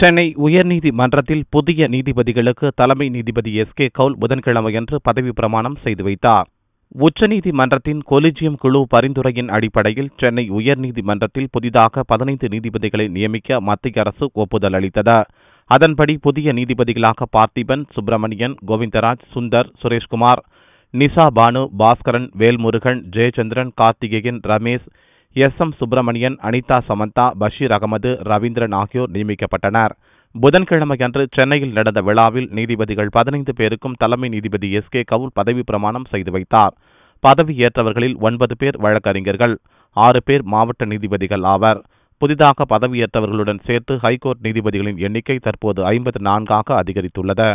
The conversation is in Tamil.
சென்னை உயர்நீதிமன்றத்தில் புதிய நீதிபதிகளுக்கு தலைமை நீதிபதி எஸ் கே கவுல் புதன்கிழமையன்று பதவி பிரமாணம் செய்து வைத்தார் உச்சநீதிமன்றத்தின் கொலிஜியம் குழு பரிந்துரையின் அடிப்படையில் சென்னை உயர்நீதிமன்றத்தில் புதிதாக பதினைந்து நீதிபதிகளை நியமிக்க மத்திய அரசு ஒப்புதல் அளித்தது அதன்படி புதிய நீதிபதிகளாக Parthiban Subramanian Govindaraj Sundar Sureshkumar Nisha Banu Baskaran Velmurugan Jayachandran Karthikeyan Ramesh S M Subramanian Anitha Samantha Basheer Ahamed Raveendran ஆகியோர் நியமிக்கப்பட்டனர் புதன்கிழமையன்று சென்னையில் நடந்த விழாவில் நீதிபதிகள் பதினைந்து பேருக்கும் தலைமை நீதிபதி எஸ் கே கவுல் பதவி பிரமாணம் செய்து வைத்தார் பதவியேற்றவர்களில் ஒன்பது பேர் வழக்கறிஞர்கள் ஆறு பேர் மாவட்ட நீதிபதிகள் ஆவர் புதிதாக பதவியேற்றவர்களுடன் சேர்த்து ஹைகோர்ட் நீதிபதிகளின் எண்ணிக்கை தற்போது ஐம்பத்து நான்காக அதிகரித்துள்ளது